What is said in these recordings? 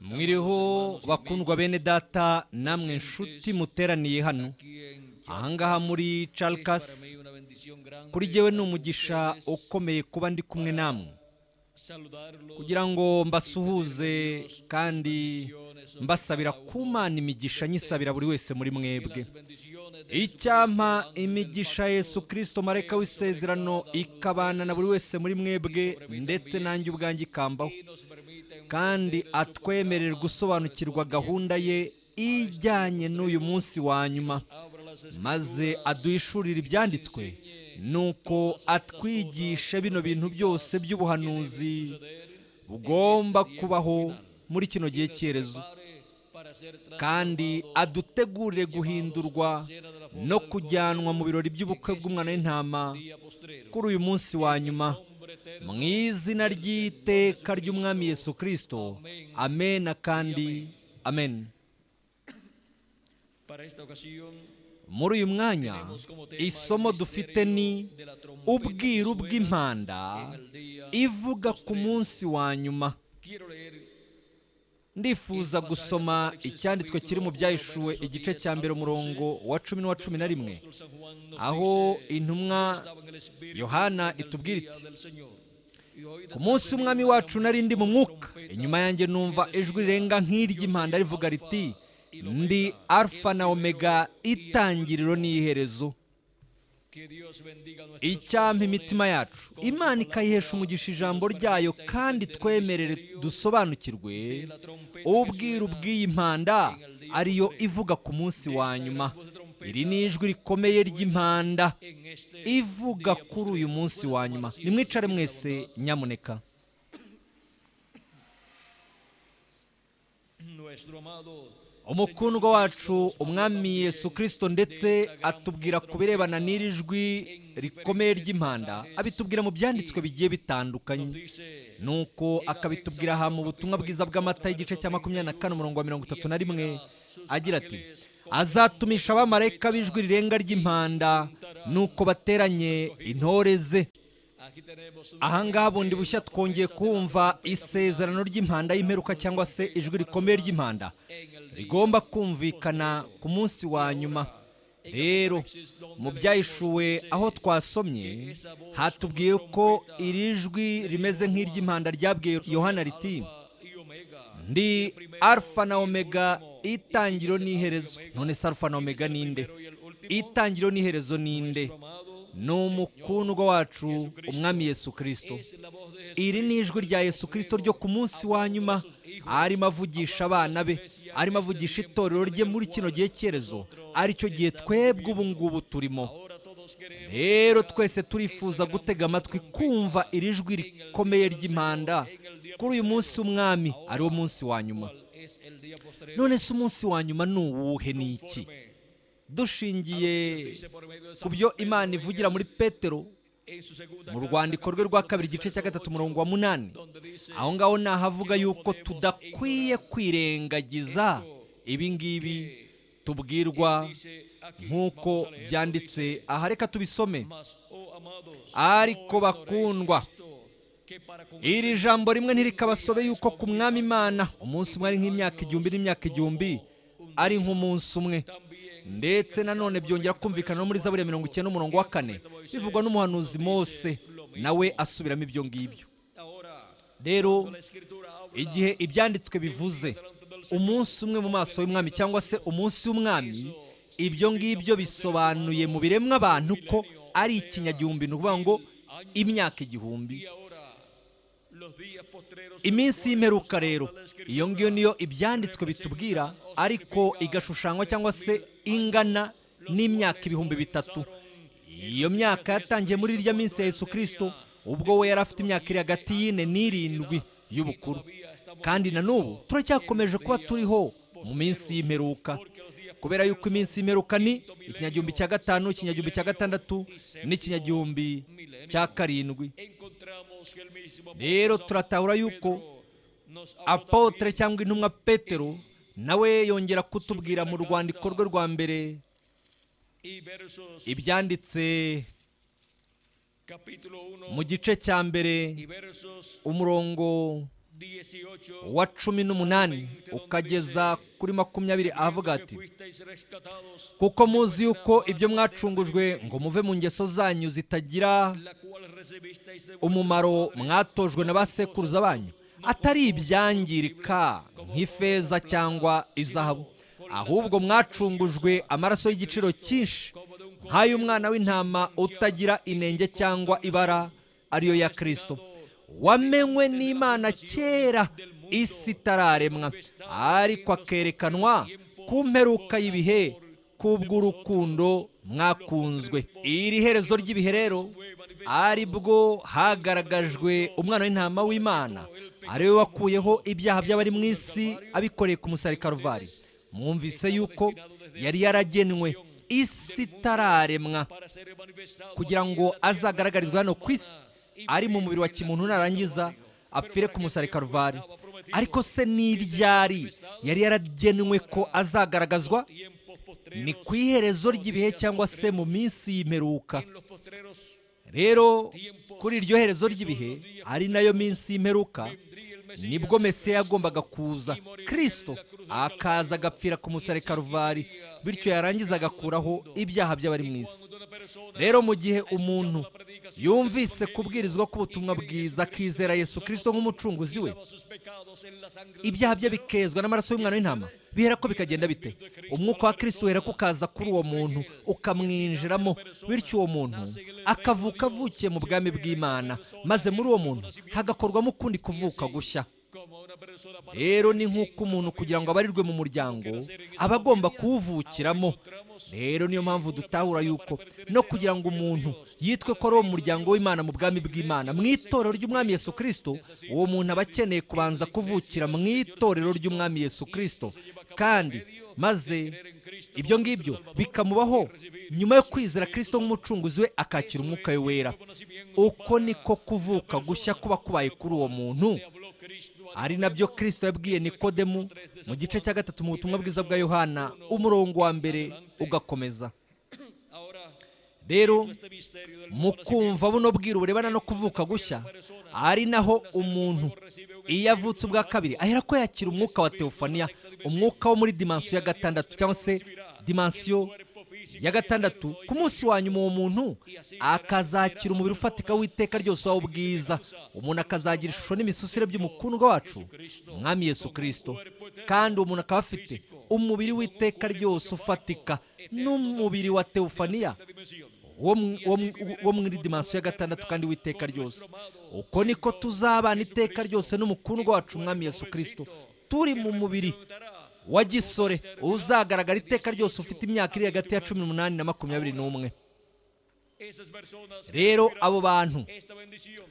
mwiriho bakundwa bene data namwe nshuti muteraniye hano ahangaha muri carcas kuri jyewe ni umugisha ukomeye kuba ndi kumwe namwe kugira ngo mbasuhuze kandi mbasabira kumana imigisha nyisabira buri wese muri mwebwe icyampa imigisha Yesu kirisito mareka w'isezerano ikabana na buri wese muri mwebwe ndetse nanjye ubwanjye ikambaho kandi atwemerera gusobanukirwa gahunda ye ijyanye n'uyu munsi wa nyuma maze aduhishurire ibyanditswe nuko atwigisha bino bintu byose by'ubuhanuzi bugomba kubaho muri kino gihe cyerezo kandi adutegurire guhindurwa no kujyanwa mu birori by'ubukwe bw'umwana w'intama kuri uyu munsi wa nyuma mu izina ry'iteka ry'umwami Yesu kirisito amena kandi amen muri uyu mwanya isomo dufite ni ubwiru bw'impanda ivuga ku munsi wa nyuma ndifuza gusoma icyanditswe kiri mu byahishuwe igice cya mbere umurongo wa cumi n'uwa cumi na rimwe aho intumwa yohana itubwira iti ku munsi umwami wacu narindi mu mwuka inyuma yanjye numva ijwi rirenga nk'iry'impanda rivuga riti ndi alfa na omega itangiriro n'iherezo icyampa imitima yacu imana ikayihesha umugisha ijambo ryayo kandi twemerere dusobanukirwe ubwiru bw'iyi mpanda ariyo ivuga ku munsi wa nyuma iri ni ijwi rikomeye ry'impanda ivuga kuri uyu munsi wa nyuma nimwicare mwese nyamuneka umukundwa wacu umwami Yesu kirisito ndetse atubwira ku birebana n'iri jwi rikomeye ry'impanda abitubwira mu byanditswe bigiye bitandukanye nuko akabitubwira aha mu butumwa bwiza bw'amata y'igice cya makumyabiri na kane umurongo wa mirongo itatu na rimwe agira ati azatumisha abamarayika b'ijwi rirenga ry'impanda nuko bateranye intore ze aha ngaha bushya twongeye kumva isezerano ry'impanda y'imperuka cyangwa se ijwi rikomeye ry'impanda rigomba kumvikana ku munsi wa nyuma rero mu byahishuwe aho twasomye hatubwiye ko iri jwi rimeze nk'iry'impanda ryabwiye yohana riti ndi alfa na omega itangiro n'iherezo none se alfa na omega ninde itangiro n'iherezo ninde ni umukundwa wacu umwami yesu Kristo. iri ni ijwi rya yesu Kristo ryo ku munsi wa nyuma arimo avugisha abana be arimo avugisha itorero rye muri kino gihe cyerezo aricyo gihe twebwe ubu ngubu turimo rero twese turifuza gutega amatwi kumva iri jwi rikomeye ry'impanda kuri uyu munsi w'umwami ariwo munsi wa nyuma none se umunsi wa nyuma ni uwuhe ni iki dushingiye ku byo imana ivugira muri petero mu rwandiko rwe rwa kabiri igice cya gatatu umurongo wa munani aho ngaho nahavuga yuko tudakwiye kwirengagiza ibingibi tubwirwa nk'uko byanditse aha reka tubisome ariko bakundwa iri jambo rimwe ntirikabasobe yuko ku mwami imana umunsi umwe ari nk'imyaka igihumbi n'imyaka igihumbi ari nk'umunsi umwe ndetse nanone byongera kumvikana no muri zaburi ya mirongo icyenda n'umurongo wa kane bivugwa n'umuhanuzi Mose nawe asubiramo ibyo ngibyo rero igihe ibyanditswe bivuze umunsi umwe mu maso y'umwami cyangwa se umunsi w'umwami ibyo ngibyo bisobanuye mu biremwa abantu ko ari ikinyagihumbi ni ukuvuga ngo imyaka igihumbi iminsi y'imperuka rero iyo ngiyo niyo ibyanditswe bitubwira ariko igashushanywa cyangwa se ingana n'imyaka ibihumbi bitatu iyo myaka yatangiye muri irya minsi ya Yesu kirisito ubwo we yari afite imyaka iri hagati y'ine n'irindwi y'ubukuru kandi na n'ubu turacyakomeje kuba turiho mu minsi y'imperuka kubera yuko iminsi y'imperuka ni ikinyagihumbi cya gatanu ikinyagihumbi cya gatandatu n'ikinyagihumbi cya karindwi rero turatahura yuko apotre cyangwa intumwa petero nawe yongera kutubwira mu rwandiko rwe rwa mbere ibyanditse mu gice cya mbere umurongo wa cumi n'umunani ukageza kuri makumyabiri avuga ati kuko muzi yuko ibyo mwacungujwe ngo muve mu ngeso zanyu zitagira umumaro mwatojwe na ba sekuruza banyu atari ibyangirika nk'ifeza cyangwa izahabu ahubwo mwacungujwe amaraso y'igiciro cyinshi umwana w'intama utagira inenge cyangwa ibara ariyo ya kirisito wamenywe n'imana kera isi itararemwa ariko akerekanwa ku mperuka y'ibihe kubw'urukundo mwakunzwe iri herezo ry'ibihe rero ari hagaragajwe umwana w'intama w'imana ari wakuyeho ibyaha by'abari mu isi abikoreye ku musari karuvari mwumvise yuko yari yaragenwe isi itararemwa kugira ngo azagaragarizwe hano ku isi ari mu mubiri wa kimuntu narangiza apfire ku musari karuvari ariko se n'iryari yari yaragenwe ko azagaragazwa ni ku iherezo ry'ibihe cyangwa se mu minsi y'imperuka rero kuri iryo herezo ry'ibihe ari nayo minsi y'imperuka nibwo mese yagombaga kuza Kristo akaza agapfira ku musare karuvari bityo yarangiza agakuraho ibyaha by'abari mu isi rero mu gihe umuntu yumvise kubwirizwa k'ubutumwa bwiza akizera yesu kirisito nk'umucunguzi we ibyaha bye bikezwa n'amaraso y'umwana w'intama bihera ko bikagenda bite umwuka wa kirisito uhera ko ukaza kuri uwo muntu ukamwinjiramo bityo uwo muntu akavuka avukiye mu bwami bw'imana maze muri uwo muntu hagakorwamo ukundi kuvuka gushya rero ni nk'uko umuntu kugira ngo abarirwe mu muryango aba agomba kuwuvukiramo rero niyo mpamvu dutahura yuko no kugira ngo umuntu yitwe ko ari uwo muryango w'imana mu bwami bw'imana mu itorero ry'umwami Yesu kirisito uwo muntu aba akeneye kubanza kuvukira mu itorero ry'umwami Yesu kirisito kandi maze ibyo ngibyo bikamubaho nyuma yo kwizera kirisito nk'umucunguzi we akakira umwuka we wera uko niko kuvuka gushya kuba kubaye kuri uwo muntu ari nabyo kirisito yabwiye nikodemu mu gice cya gatatu mu butumwa bwiza bwa yohana umurongo wa mbere ugakomeza rero mu kumva buno bwira uburebana no kuvuka gushya ari naho umuntu iyo avutse ubwa kabiri ahera ko yakira umwuka wa teofaniya umwuka wo muri dimansiyo ya gatandatu cyangwa se dimansiyo ya gatandatu ku munsi wa nyuma uwo muntu akazakira umubiri ufatika w'iteka ryose waba ubwiza umuntu akazagira ishusho n'imisusire by'umukundwa wacu mwami Yesu kirisito kandi uwo muntu akaba afite umubiri w'iteka ryose ufatika n'umubiri wa teofaniya wo mu dimansiyo ya gatandatu kandi w'iteka ryose uko niko tuzabana iteka ryose n'umukundwa wacu umwami Yesu kirisito turi mu mubiri wa gisore uzagaragara iteka ryose ufite imyaka iri hagati ya cumi n'umunani na makumyabiri n'umwe rero abo bantu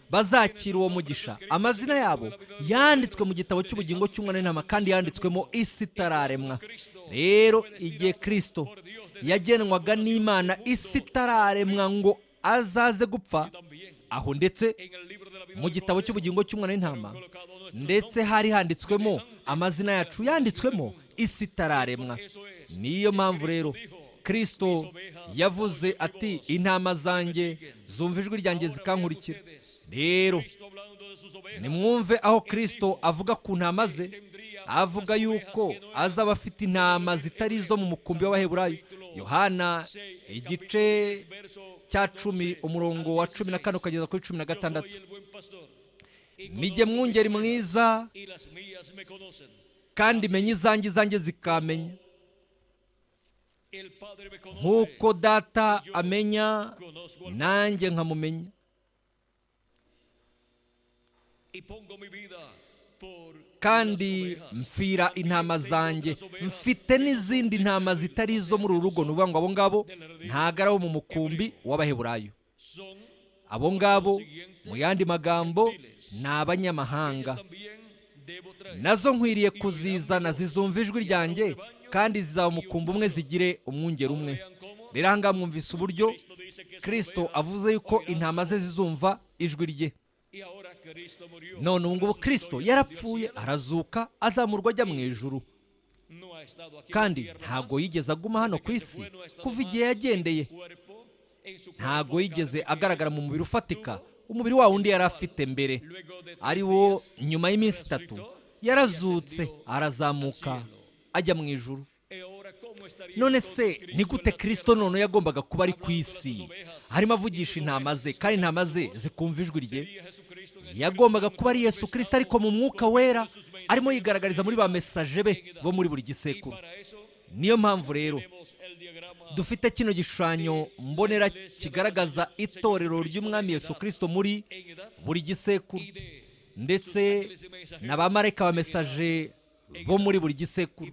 bazakira uwo mugisha amazina yabo yanditswe mu gitabo cy'ubugingo cy'umwana n'intama kandi yanditswemo isi itararemwa rero igihe kirisito yagenwaga n'imana isi itararemwa ngo azaze gupfa aho ndetse mu gitabo cy'ubugingo cy'umwana w'intama ndetse hari handitswemo amazina yacu yanditswemo isi itararemwa niyo mpamvu rero kirisito yavuze ati intama zanjye zumva ijwi ryanjye zikankurikira rero nimwumve aho kirisito avuga ku ntama ze avuga yuko azaba afite intama zitari izo mu mukumbi w'abaheburayo yohana igice cya cumi umurongo wa cumi na kane ukageza kuri cumi na gatandatu nijye mwungeri mwiza kandi menye izange izange zikamenya nk'uko data amenya nanjye nkamumenya kandi mfira intama zanjye mfite n'izindi ntama zitari izo muri uru rugo ni ukuvuga ngo abo ngabo ntagaraho mu mukumbi w'abaheburayo abo ngabo mu yandi magambo ni abanyamahanga nazo nkwiriye kuzizana zizumva ijwi ryanjye kandi zizaba umukumbi umwe zigire umwungeri umwe rero aha ngaha mwumvise uburyo kirisito avuze yuko intama ze zizumva ijwi rye none ubu ngubu kirisito yarapfuye arazuka azamurwa ajya mu ijuru kandi ntabwo yigeze aguma hano ku isi kuva igihe yagendeye ntabwo yigeze agaragara mu mubiri ufatika umubiri wa wundi yari afite mbere ari wo nyuma y'iminsi itatu yarazutse arazamuka ajya mu ijuru e none se ni gute kirisito none yagombaga kuba ari ku isi harimo avugisha intama ze kandi intama ze zikumva ijwi rye yagombaga kuba ari yesu kirisita ariko mu mwuka wera arimo yigaragariza muri ba mesaje be bo muri buri gisekuru niyo mpamvu rero dufite kino gishushanyo mbonera kigaragaza itorero ry'umwami yesu kirisito muri buri gisekuru ndetse na ba mareka ba mesaje bo muri buri gisekuru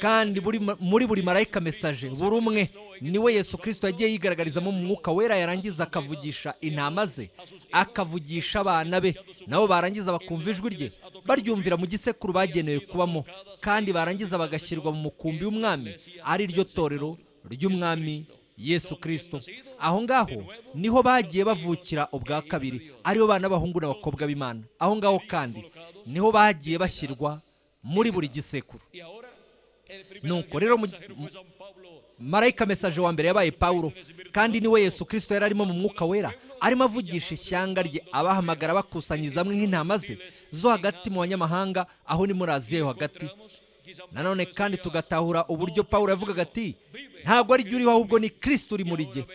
kandi muri buri marayika mesaje buri umwe niwe yesu kirisito yagiye yigaragarizamo Mwuka wera yarangiza akavugisha intama ze akavugisha abana be nabo barangiza bakumva ijwi rye baryumvira mu gisekuru bagenewe kubamo kandi barangiza bagashyirwa mu mukumbi w'umwami ari ryo torero ry'umwami yesu kirisito aho ngaho niho bagiye bavukira ubwa kabiri aribo bana b'abahungu n'abakobwa b'imana aho ngaho kandi niho bagiye bashyirwa muri buri gisekuru nuko rero marayika mesaje wa mbere yabaye paul kandi niwe yesu kirisito yari arimo mu mwuka wera arimo avugisha ishyanga rye abahamagara bakusanyiriza hamwe nk'intama ze zo hagati mu banyamahanga aho ni muri aziya yo hagati nanone kandi tugatahura uburyo paul yavugaga ati ntabwo ari jya uriho ahubwo ni kirisito uri muri gihe”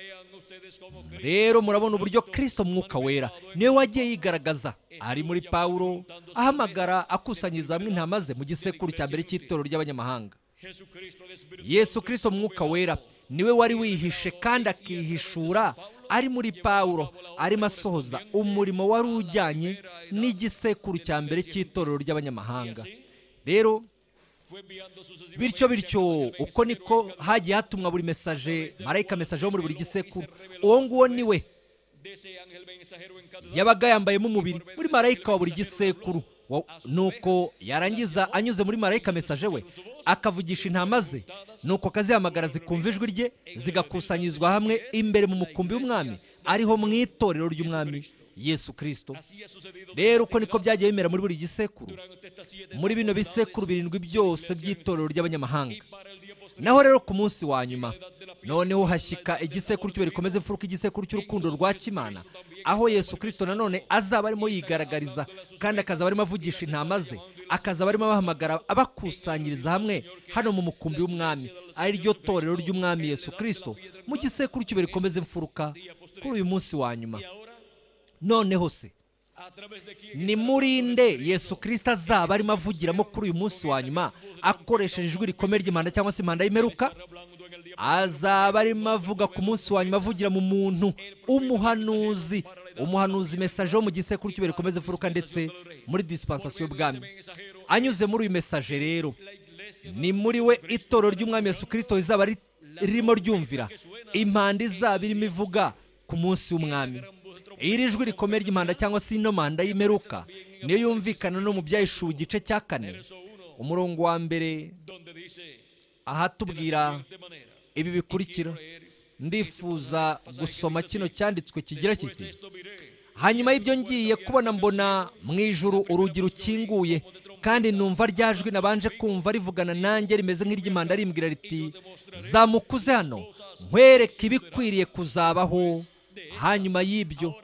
rero murabona uburyo Kristo mwuka wera niwe wagiye yigaragaza ari muri pawuro ahamagara akusanyiriza hamwe intama mu gisekuru cya mbere cy'itorero ry'abanyamahanga yesu Kristo mwuka wera niwe wari wihishe kandi akihishura ari muri pawuro arimo asohoza umurimo wari ujyanye n'igisekuru cya mbere cy'itorero ry'abanyamahanga rero bityo bityo uko niko hagiye hatumwa buri mesaje marayika mesaje wo muri buri gisekuru uwo nguwo ni we yabaga yambayemo umubiri muri marayika wa buri gisekuru nuko yarangiza anyuze muri marayika mesaje we akavugisha intama ze nuko akazihamagara zikumva ijwi rye zigakusanyirizwa hamwe imbere mu mukumbi w'umwami ariho mu itorero ry'umwami yesu kirisito rero uko niko byagiye bimera muri buri gisekuru muri bino bisekuru birindwi byose by'itorero ry'abanyamahanga naho rero ku munsi wa nyuma noneho hashyika igisekuru cy'iwe rikomeza imfuruka igisekuru cy'urukundo rwa kimana aho yesu kirisito nanone azaba arimo yigaragariza kandi akazaba arimo avugisha intama ze akazaba arimo abahamagara abakusanyiriza hamwe hano mu mukumbi w'umwami ari ryo torero ry'umwami yesu kirisito mu gisekuru cy'iwe rikomeza imfuruka kuri uyu munsi wa nyuma noneho se ni yesu kirisita azaba arimo avugiramo kuri uyu munsi wa nyuma akoresheje ijwi rikomeye ry'imanda cyangwa se imanda y'imeruka azaba arimo avuga ku munsi wa nyuma avugira mu muntu umuhanuzi umuhanuzi mesaje wo mu gisekuru cy'ubere rikomeza imfuruka ndetse muri disipansasiyo y'ubwami anyuze muri uyu mesaje rero ni muri we itoro ry'umwami Yesu kirisito rizaba ririmo ryumvira impande izaba irimo ivuga ku munsi w'umwami iri jwi rikomera imanda cyangwa se ino manda y'imeruka niyo yumvikana no mu byayishuwe igice cya kane umurongo wa mbere ahatubwira ibi bikurikira ndifuza gusoma kino cyanditswe kigira kiti hanyuma y'ibyo ngiye kubona mbona mu ijuru urugi rukinguye kandi numva rya jwi nabanje kumva rivugana nanjye rimeze nk'iry'imanda rimbwira riti zamukuze hano nkwereke ibikwiriye kuzabaho hanyuma y'ibyo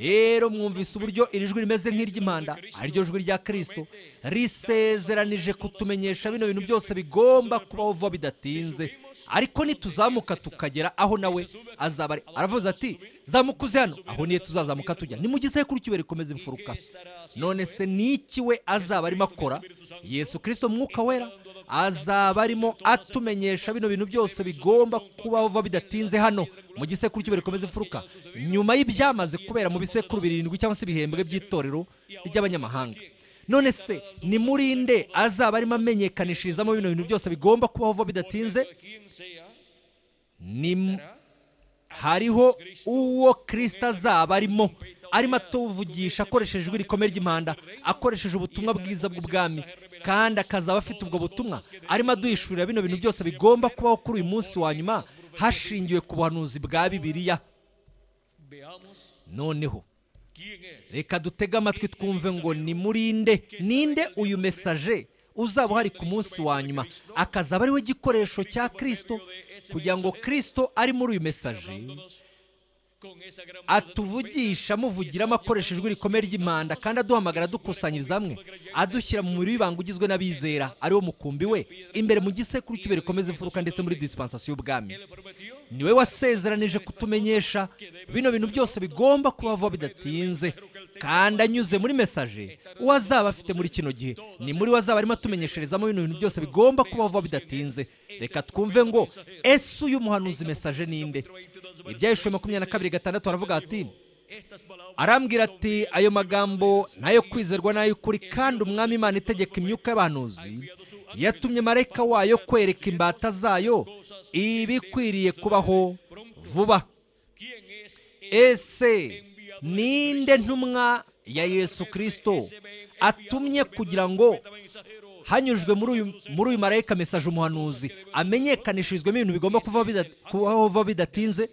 rero mwumvise uburyo iri jwi rimeze nk'iry'impanda ariryo jwi rya kirisito risezeranije kutumenyesha bino bintu byose bigomba kubaho vuba bidatinze ariko nituzamuka tukagera aho nawe azaba aravuze ati zamukuze hano aho niyo tuzazamuka tujya ni mu gisekuru kibe rikomeza imfuruka none se niki we azaba arimo akora yesu kirisito mwuka wera azaba arimo atumenyesha bino bintu byose bigomba kubaho bidatinze hano mu gisekuru cy'imbere bikomeza imfuruka nyuma y'ibyamaze kubera mu bisekuru birindwi cyangwa se ibihembwe by'itorero ry'abanyamahanga none se ni muri nde azaba arimo amenyekanishirizamo bino bintu byose bigomba kubaho bidatinze ni hariho uwo kirisita azaba arimo arimo atuvugisha akoresheje ijwi rikomeye ry'impanda akoresheje ubutumwa bwiza bw'ubwami kandi akazaba afite ubwo butumwa arimo aduhishurira bino bintu byose bigomba kubaho kuri uyu munsi wa nyuma hashingiwe ku buhanuzi bwa bibiliya noneho reka dutege amatwi twumve ngo ni murinde ninde uyu mesaje uzaba uhari ku munsi wa nyuma akazaba ariwe gikoresho cya kirisito kugira ngo kirisito ari muri uyu mesaje atuvugisha amuvugiramo amakoreshejwe rikomeye ry'impanda kandi aduhamagara dukusanyiriza hamwe adushyira mu mubiri w'ibanga ugizwe n'abizera ariwo mukumbi we imbere mu gisekuru cy'iwe rikomeza imfuruka ndetse muri disipansasiyo y'ubwami ni we wasezeranije kutumenyesha bino bintu byose bigomba kuba bidatinze kandi anyuze muri mesaje uwo azaba afite muri kino gihe ni muri we azaba arimo atumenyesherezamo bino bintu byose bigomba kuba bidatinze reka twumve ngo ese uyu muhanuzi mesaje ninde ibyahishwe makumyabiri na kabiri gatandatu aravuga ati arambwira ati ayo magambo nayo kwizerwa n'ay'ukuri kandi umwami imana itegeka imyuka y'abahanuzi yatumye marayika wayo kwereka imbata zayo ibikwiriye kubaho vuba ese ninde ntumwa ya yesu kirisito atumye kugira ngo hanyujwe muri uyu marayika mesaje umuhanuzi amenyekanishirizwemo ibintu bigomba kubaho bidatinze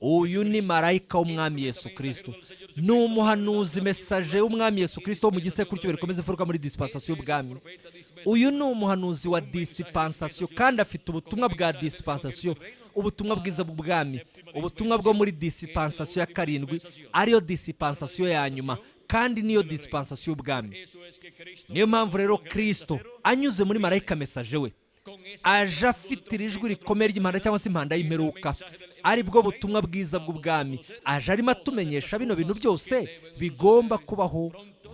uyu ni marayika w'umwami yesu kirisito ni umuhanuzi mesaje w'umwami yesu kirisito wo mu gisekuru cyo bikomeza ifuruka muri disipansasiyo y'ubwami uyu ni umuhanuzi wa disipansasiyo kandi afite ubutumwa bwa disipansasiyo ubutumwa bwiza bw'ubwami ubutumwa bwo muri disipansasiyo ya karindwi ariyo disipansasiyo ya nyuma kandi niyo disipansiyo y'ubwami niyo mpamvu rero Kristo anyuze muri marayika mesaje we aje afitira ijwi rikomeye ry'impanda cyangwa se impanda y'imperuka ari butumwa bwiza bw'ubwami aje arimo atumenyesha bino bintu byose bigomba kubaho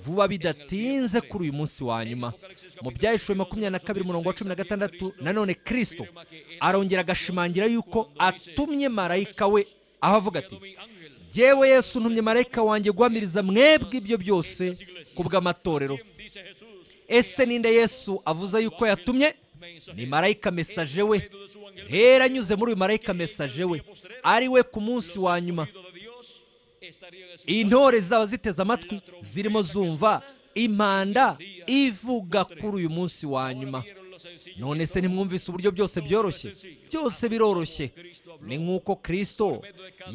vuba bidatinze kuri uyu munsi wa nyuma mu byahishwe makumyabiri na kabiri umurongo wa cumi na gatandatu nanone Kristo arongera agashimangira yuko atumye marayika we aho avuga ati yewe yesu ntumye marayika wanjye guhamiriza mwebwe ibyo byose ku bw'amatorero ese ninde yesu avuze yuko yatumye ni marayika mesaje we rero anyuze muri uyu marayika mesaje we ari we ku munsi wa nyuma intore zaba ziteze amatwi zirimo zumva impanda ivuga kuri uyu munsi wa nyuma none se ntimwumvise uburyo byose byoroshye byose biroroshye ni nk'uko kirisito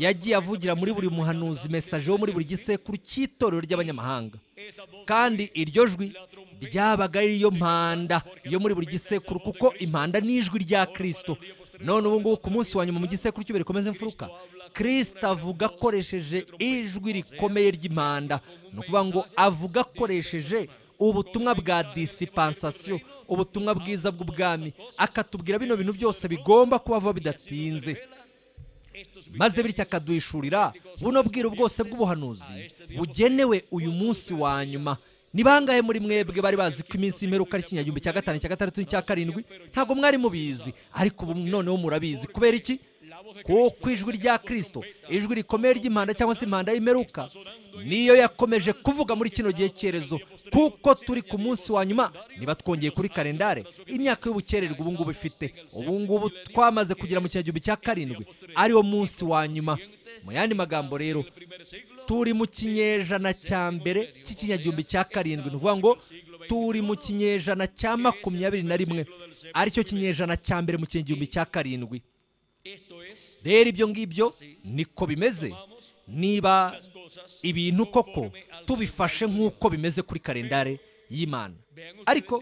yagiye avugira muri buri muhanuzi mesaje wo muri buri gisekuru cy'itorero ry'abanyamahanga kandi iryo jwi ryabaga ari yo mpanda yo muri buri gisekuru kuko impanda ni ijwi rya kirisito none ubu ngubu ku munsi wa nyuma mu gisekuru cy'ubu rikomeze imfuruka kirisito avuga akoresheje ijwi rikomeye ry'impanda ni ukuvuga ngo avuga akoresheje ubutumwa bwa disipansasiyo ubutumwa bwiza bw'ubwami akatubwira bino bintu byose bigomba kubaho bidatinze maze bityo akaduhishurira buno bwiru bwose bw'ubuhanuzi bugenewe uyu munsi wa nyuma ni bangahe muri mwebwe bari bazi ko iminsi y'imperuka ari ikinyagihumbi cya gatanu cya gatandatu n'icya karindwi ntabwo mwari mubizi ariko ubu noneho murabizi kubera iki kuko ijwi rya Kristo ijwi rikomeye ry'impanda cyangwa se impanda y'imeruka niyo yakomeje kuvuga muri kino gihe cyerezo kuko turi ku munsi wa nyuma niba twongeye kuri kalendare imyaka y'ubukererwa ubu ngubu ifite ubu twamaze kugera mu gihumbi cya karindwi ariwo munsi wa nyuma mu yandi magambo rero turi mu kinyejana cya mbere cy'ikinyagihumbi cya karindwi ni ukuvuga ngo turi mu kinyejana cya makumyabiri na rimwe aricyo kinyejana cya mbere mu kinyagihumbi cya karindwi rero ibyo ngibyo niko bimeze niba ibintu koko tubifashe nk'uko bimeze kuri kalendare y'imana ariko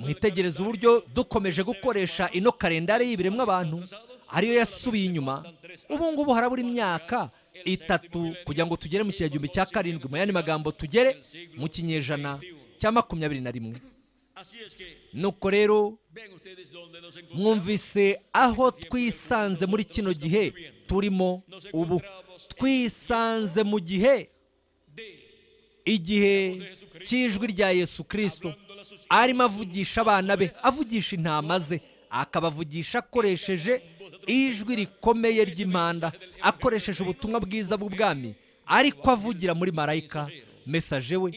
mwitegereze uburyo dukomeje gukoresha ino kalendari y'ibiremwa abantu ariyo yasubiye inyuma ubu ngubu harabura imyaka itatu kugira ngo tugere mu kinyagihumbi cya karindwi mu yandi magambo tugere mu kinyejana cya makumyabiri na rimwe nuko rero mwumvise aho twisanze muri kino gihe turimo ubu twisanze mu gihe igihe cy'ijwi rya yesu kirisito arimo avugisha abana be avugisha intama ze akabavugisha akoresheje ijwi rikomeye ry'impanda akoresheje ubutumwa bwiza bw'ubwami ariko avugira muri marayika mesaje we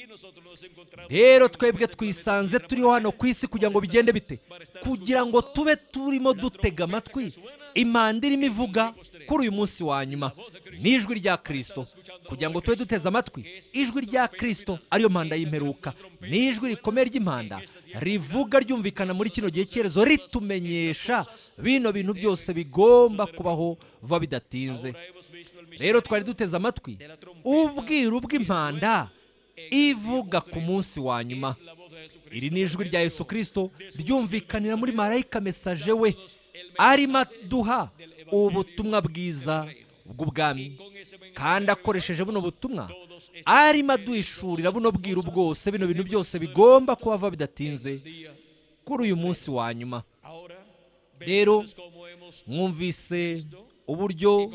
rero twebwe twisanze turiho hano ku isi kugira ngo bigende bite kugira ngo tube turimo dutega amatwi Impande irimo ivuga kuri uyu munsi wa nyuma n'ijwi rya kirisito kugira ngo tube duteze amatwi ijwi rya kirisito ariyo manda y'imperuka n'ijwi rikomeye ry'impanda rivuga ryumvikana muri kino gihe cyerezo ritumenyesha bino bintu byose bigomba kubaho vuba bidatinze rero twari duteze amatwi ubwiru bw'impanda ivuga ku munsi wa nyuma iri ni ijwi rya yesu kristo ryumvikanira muri marayika mesaje we arimo aduha ubutumwa bwiza bw'ubwami kandi akoresheje buno butumwa arimo aduhishurira buno bwira bwose bino bintu byose bigomba kuba bidatinze kuri uyu munsi wa nyuma rero mwumvise uburyo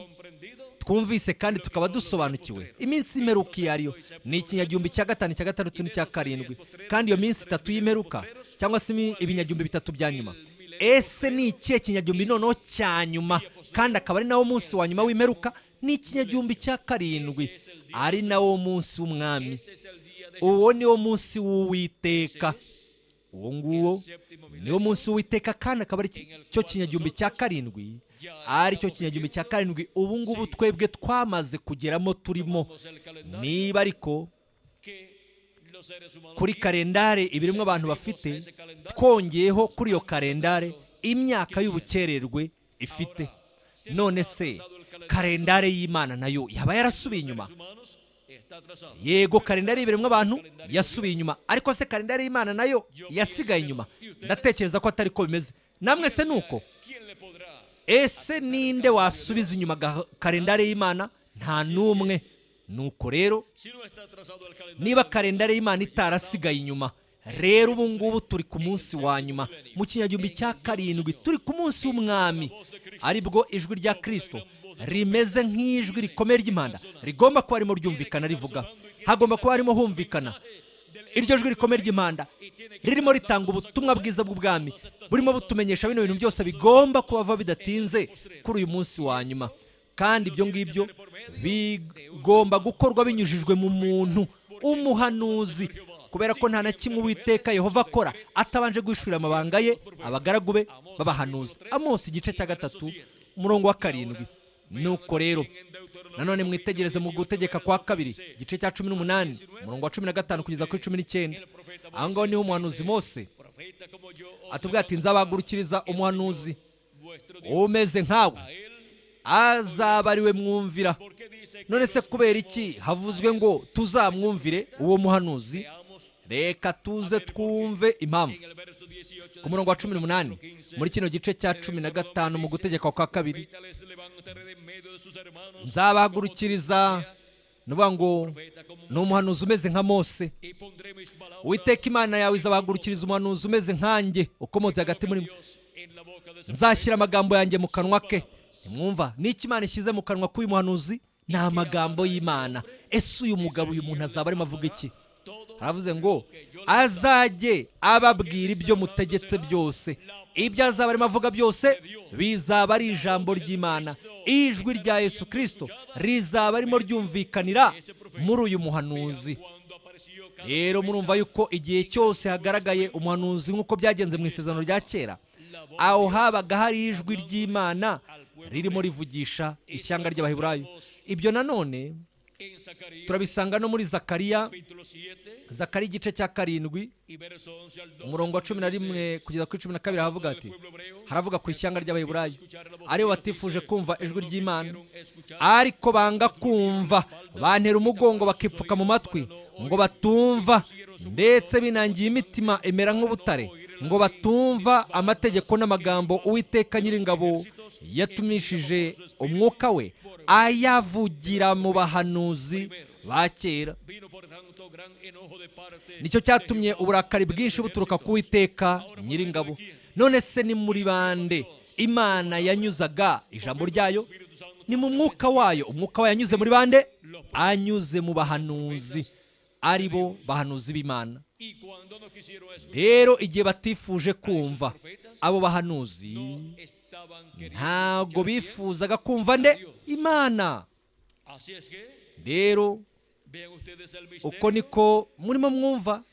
twumvise kandi tukaba dusobanukiwe iminsi y'imperuka iyo ariyo ni ikinyagihumbi cya gatanu cya gatandatu n'icya karindwi kandi iyo minsi itatu y'imeruka cyangwa se ibinyagihumbi bitatu bya nyuma ese ni ikihe kinyagihumbi noneho cya nyuma kandi akaba ari nawo munsi wa nyuma w'imeruka ni ikinyagihumbi cya karindwi ari nawo munsi w'umwami uwo wo munsi w'uwiteka uwo nguwo wo munsi w'uwiteka kandi akaba ari cyo kinyagihumbi cya karindwi ari cyo kinyagihumbi cya karindwi ubu ngubu twebwe twamaze kugeramo turimo niba ariko kuri karendare ibirimo abantu bafite twongeyeho kuri iyo kalendare imyaka y'ubukererwe ifite none se karendare y'imana nayo yaba yarasubiye inyuma yego kalendari y'ibiremwa abantu yasubiye inyuma ariko se kalendari y'imana nayo yasigaye inyuma ndatekereza ko atari ko bimeze namwe se ni uko ese ninde wasubiza inyuma kalendari y'imana nta n'umwe nuko rero niba kalendari y'imana itarasigaye inyuma rero ubu ngubu turi ku munsi wa nyuma mu kinyagihumbi cya karindwi turi ku munsi w'umwami aribwo ijwi rya kirisito rimeze nk'ijwi rikomeye ry'impanda rigomba kuba arimo ryumvikana rivuga hagomba kuba arimo humvikana iryo jwi rikomeye ry'impanda ririmo ritanga ubutumwa bwiza bw'ubwami burimo butumenyesha bino bintu byose bigomba kubava bidatinze kuri uyu munsi wa nyuma kandi ibyo ngibyo bigomba gukorwa binyujijwe mu muntu umuhanuzi kubera ko nta na kimwe uwiteka yehova akora atabanje guhishurira amabanga ye abagaragu be b'abahanuzi amunsi igice cya gatatu umurongo wa karindwi nuko rero nanone mwitegereze mu gutegeka kwa kabiri igice cya cumi n'umunani umurongo wa cumi na gatanu kugeza kuri cumi n'icyenda aho ngaho niho umuhanuzi mose atubwira ati nzabagurukiriza umuhanuzi umeze nkawe azaba ariwe mwumvira none se kubera iki havuzwe ngo tuzamwumvire uwo muhanuzi reka tuze twumve impamvu ku murongo wa cumi n'umunani muri kino gice cya cumi na gatanu mu gutegeka kwa kabiri nzabahagurukiriza nuvuga ngo ni umuhanuzi umeze nka mose witeka imana yawe izabahagurukiriza umuhanuzi umeze nkanjye ukomotse hagati muri mwe nzashyira amagambo yanjye mu kanwa ke nimwumva n'icyo imana ishyize mu kanwa k'uyu muhanuzi ni amagambo y'imana ese uyu mugabo uyu muntu azaba arimo avuga iki aravuze ngo azajye ababwira ibyo mutegetse byose ibyo azaba arimo avuga byose bizaba ari ijambo ry'imana ijwi rya yesu kirisito rizaba arimo ryumvikanira muri uyu muhanuzi rero murumva yuko igihe cyose hagaragaye umuhanuzi nk'uko byagenze mu isezerano rya kera aho habaga hari ijwi ry'imana ririmo rivugisha ishyanga ry'abaheburayo ibyo nanone turabisanga no muri zakariya zakariya igice cya karindwi umurongo wa cumi na rimwe kugeza kuri cumi na kabiri haravuga ati haravuga ku ishyanga ry'abaheburayi aribo batifuje kumva ijwi ry'imana ariko banga kumva bantera umugongo bakipfuka mu matwi ngo batumva ndetse binangiye imitima imera nk'ubutare ngo batumva amategeko n'amagambo uwiteka nyiringabo yatumishije umwuka we ayavugira mu bahanuzi ba kera nicyo cyatumye uburakari bwinshi buturuka ku witeka nyiringabo none se ni muri bande imana yanyuzaga ijambo ryayo ni mu mwuka wayo umwuka wayo anyuze muri bande anyuze mu bahanuzi ari bo bahanuzi b'imana rero igihe batifuje kumva abo bahanuzi ntabwo bifuzaga kumva nde imana rero uko niko murimo mwumva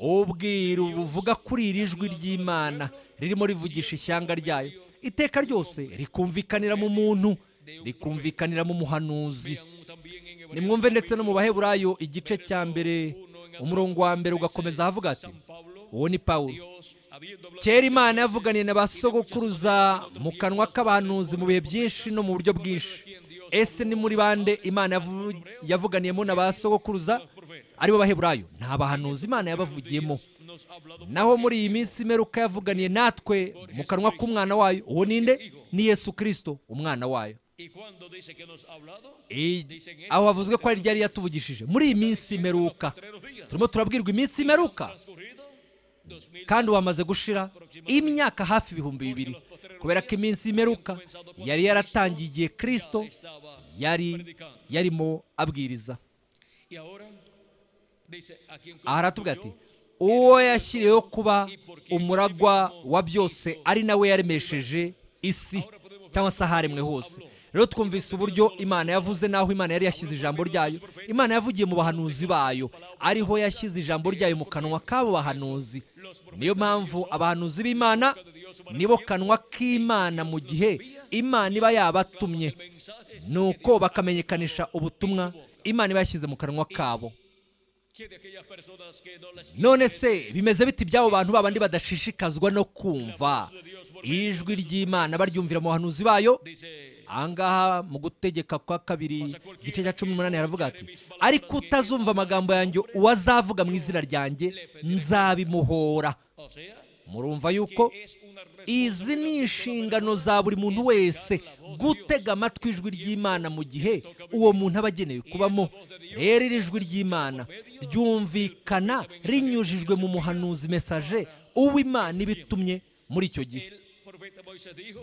ubwiru buvuga kuri iri jwi ry'imana ririmo rivugisha ishyanga ryayo iteka ryose rikumvikanira mu muntu rikumvikanira mu muhanuzi nimwumve ndetse no mu baheburayo igice cya mbere umurongo wa mbere ugakomeza ahavuga ati uwo ni pawulo kera imana yavuganiye na ba sogokuruza mu kanwa k'abahanuzi mu bihe byinshi no mu buryo bwinshi ese ni muri bande imana yavuganiyemo na ba sogokuruza aribo baheburayo nta bahanuzi imana yabavugiyemo naho muri iyi minsi imeruka yavuganiye natwe mu kanwa k'umwana wayo uwo ninde ni yesu kirisito umwana wayo aho havuzwe ko ryari yatuvugishije muri iyi minsi imeruka turimo turabwirwa iminsi imeruka kandi wamaze gushira imyaka hafi ibihumbi bibiri kubera ko iminsi imeruka yari yaratangiye igihe kirisito yari yarimo abwiriza aha aratubwira ati uwo yashyiriweho kuba umuragwa wa byose ari nawe yaremesheje isi cyangwa se aharemwe hose rero twumvise uburyo imana yavuze n'aho imana yari yashyize ijambo ryayo imana yavugiye mu bahanuzi bayo ariho yashyize ijambo ryayo mu kanwa k'abo bahanuzi niyo mpamvu abahanuzi b'imana nibo kanwa k'imana mu gihe imana iba yabatumye ni uko bakamenyekanisha ubutumwa imana iba yashyize mu kanwa kabo none se bimeze biti by'abo bantu babandi badashishikazwa no kumva ijwi ry'imana baryumvira mu bahanuzi bayo ahangaha mu gutegeka kwa kabiri igice cya cumi n'umunani haravuga ati ariko utazumva amagambo yanjye uwazavuga mu izina ryanjye nzabimuhora murumva yuko izi ni inshingano za buri muntu wese gutega amatwi ijwi ry'imana mu gihe uwo muntu aba agenewe kubamo rero iri jwi ry'imana ryumvikana rinyujijwe mu muhanuzi mesaje uw'imana ibitumye muri icyo gihe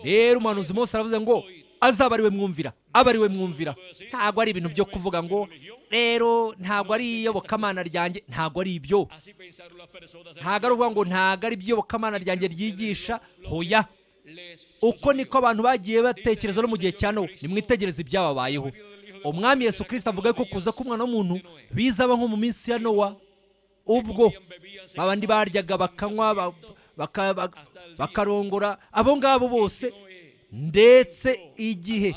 rero umuhanuzi mose aravuze ngo azaba ariwe mwumvira aba ari mwumvira ntabwo ari ibintu byo kuvuga ngo rero ntabwo ari iyobokamana ryanjye ntabwo ari ibyo ntabwo ari ukuvuga ngo ntabwo ari iyobokamana ryanjye ryigisha hoya uko niko abantu bagiye batekereza no mu gihe cya none nimwitegereze ibyababayeho umwami Yesu kirisita avuga ko kuza k'umwana w'umuntu bizaba nko mu minsi ya nowa ubwo babandi baryaga bakanywa bakarongora abo ngabo bose ndetse igihe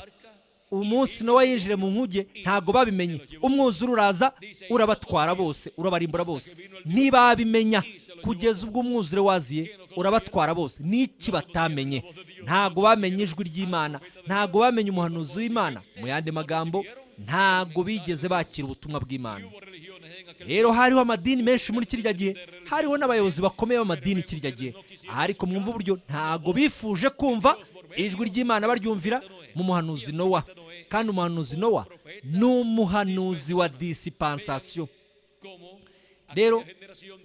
umunsi nawe yinjire mu nkuge ntabwo babimenye umwuzure uraza urabatwara bose urabarimbura bose ntibabimenya kugeza ubwo umwuzure waziye urabatwara bose n'iki batamenye ntabwo bamenye ijwi ry'imana ntabwo bamenye umuhanuzi w'imana mu yandi magambo ntabwo bigeze bakira ubutumwa bw'imana rero hariho amadini menshi muri kirya gihe hariho n'abayobozi bakomeye b'amadini kirya gihe ariko mwumva uburyo ntabwo bifuje kumva ijwi ry'imana baryumvira mu muhanuzi nowa kandi umuhanuzi nowa ni umuhanuzi wa disipansasiyo rero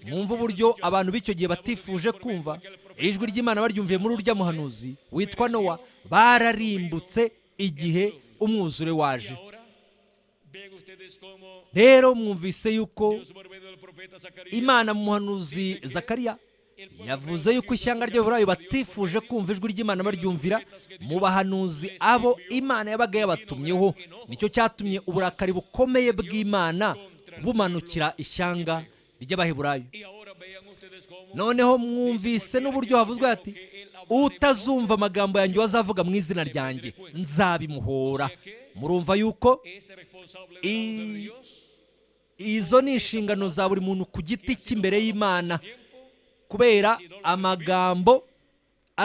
mwumva uburyo abantu b'icyo gihe batifuje kumva ijwi ry'imana baryumviye muri urya muhanuzi witwa nowa bararimbutse igihe umwuzure waje rero mwumvise yuko imana mu muhanuzi zakariya yavuze yuko ishyanga ry'aburayi batifuje kumva ijwi ry'imana baryumvira mu bahanuzi abo imana yabaga yabatumyeho nicyo cyatumye uburakari bukomeye bw'imana bumanukira ishyanga ry'abaheburayo noneho mwumvise n'uburyo havuzwe ati utazumva amagambo yanjye wazavuga mu izina ryanjye nzabimuhora murumva yuko izo ni inshingano za buri muntu ku giti cy'imbere y'imana kubera amagambo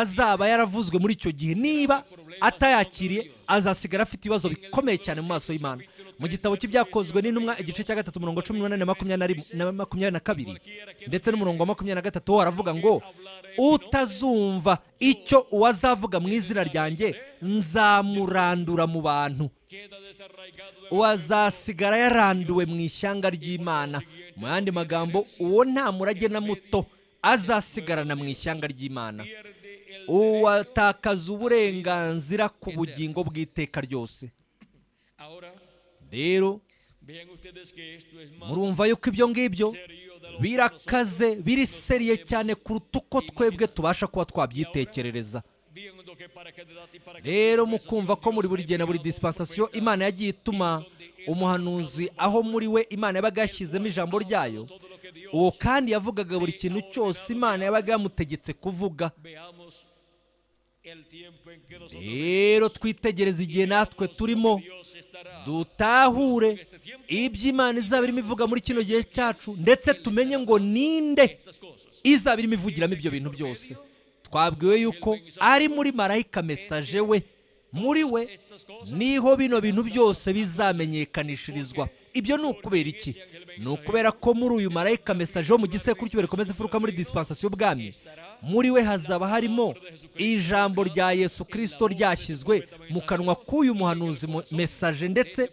azaba yaravuzwe muri icyo gihe niba atayakiriye azasigara afite ibibazo bikomeye cyane mu maso y'imana mu gitabo cy'ibyakozwe n'intumwa igice cya gatatu umurongo cumi n'umunani makumyabiri na kabiri ndetse n'umurongo wa makumyabiri na gatatu wo aravuga ngo utazumva icyo uwazavuga mu izina ryanjye nzamurandura mu bantu uwazasigara yaranduwe mu ishyanga ry'imana mu yandi magambo uwo nta murage na muto azasigarana mu ishyanga ry'imana uwatakaza uburenganzira ku bugingo bw'iteka ryose rero murumva yuko ibyo ngibyo birakaze biri seriye cyane kuruta uko twebwe tubasha kuba twabyitekerereza rero mukumva ko muri buri gihe na buri disipansasiyo imana yagiye ituma umuhanuzi aho muri we imana yabaga yashyizemo ijambo ryayo uwo kandi yavugaga buri kintu cyose imana yabaga yamutegetse kuvuga rero twitegereze igihe natwe turimo dutahure iby'imana izaba irimo ivuga muri kino gihe cyacu ndetse tumenye ngo ninde izaba irimo ivugiramo ibyo bintu byose twabwiwe yuko ari muri marayika mesaje we muri we niho bino bintu byose bizamenyekanishirizwa ibyo ni ukubera iki ni ukubera ko muri uyu marayika mesaje wo mu gisekuru cy'ubere ikomeza ifuruka muri disipansasiyo y'ubwami muri we hazaba harimo ijambo rya yesu kirisito ryashyizwe mu kanwa k'uyu muhanuzi mesaje ndetse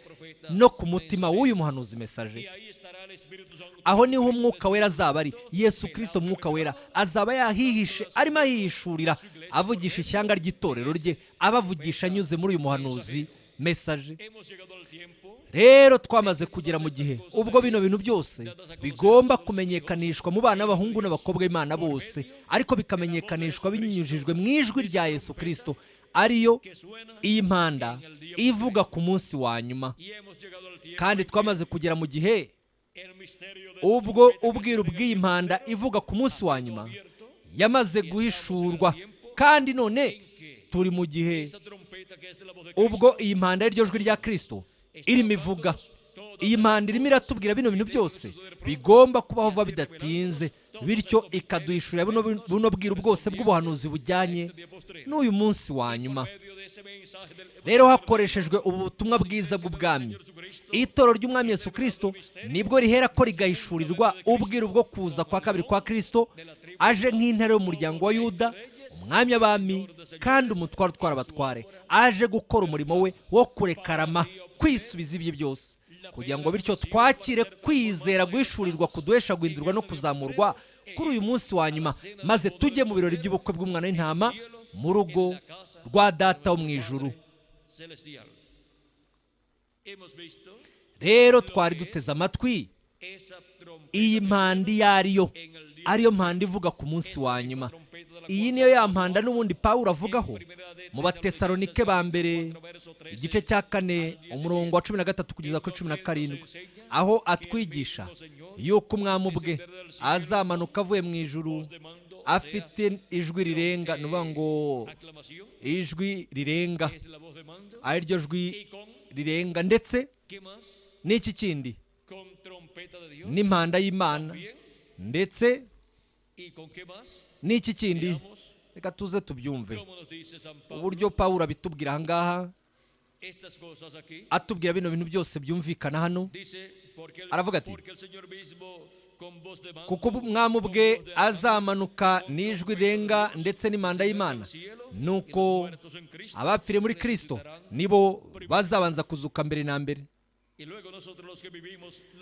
no ku mutima w'uyu muhanuzi mesaje aho niho umwuka wera azaba ari yesu kirisito umwuka wera azaba yahihishe arimo ahihishurira avugisha ishyanga ry'itorero rye abavugisha anyuze muri uyu muhanuzi mesaje rero twamaze kugera mu gihe ubwo bino bintu byose bigomba kumenyekanishwa mu bana b'abahungu n'abakobwa b'imana bose ariko bikamenyekanishwa binyujijwe mu ijwi rya yesu kirisito ariyo iyi mpanda ivuga ku munsi wa nyuma kandi twamaze kugera mu gihe ubwo ubwiru bw'iyi mpanda ivuga ku munsi wa nyuma yamaze guhishurwa kandi none turi mu gihe ubwo iyi mpanda y'iryo jwi rya Kristo irimo ivuga iyi mpanda irimo iratubwira bino bintu byose bigomba kubaho vuba bidatinze bityo ikaduhishurira buno bwiru bwose bw'ubuhanuzi bujyanye n'uyu munsi wa nyuma rero hakoreshejwe ubutumwa bwiza bw'ubwami itoro ry'umwami Yesu Kristo nibwo rihera ko rigahishurirwa ubwiru bwo kuza kwa kabiri kwa Kristo aje nk'intare y'umuryango wa yuda umwami abami kandi umutwaro utwara abatware aje gukora umurimo we wo kurekarama kwisubiza ibye byose kugira ngo bityo twakire kwizera guhishurirwa kuduhesha guhindurwa no kuzamurwa kuri uyu munsi wa nyuma maze tujye mu birori by'ubukwe bw'umwana w'intama mu rugo rwa data wo mu ijuru rero twari duteze amatwi iyi mpande iyo ariyo ariyo mpande ivuga ku munsi wa nyuma iyi niyo yampanda n'ubundi pawulo avugaho mu batesalonike ba mbere igice cya kane umurongo wa cumi na gatatu kugeza kuri cumi na karindwi aho atwigisha yuko umwami ubwe azamanuka avuye mu ijuru afite ijwi rirenga ni ngo ijwi rirenga ari ryo jwi rirenga ndetse n'iki kindi n'impanda y'imana ndetse ni iki kindi reka tuze tubyumve uburyo pawuro abitubwira aha atubwira bino bintu byose byumvikana hano aravuga ati kuko umwami ubwe azamanuka n'ijwi renga ndetse n'imanda y'imana nuko abapfire muri kirisito nibo bazabanza kuzuka mbere na mbere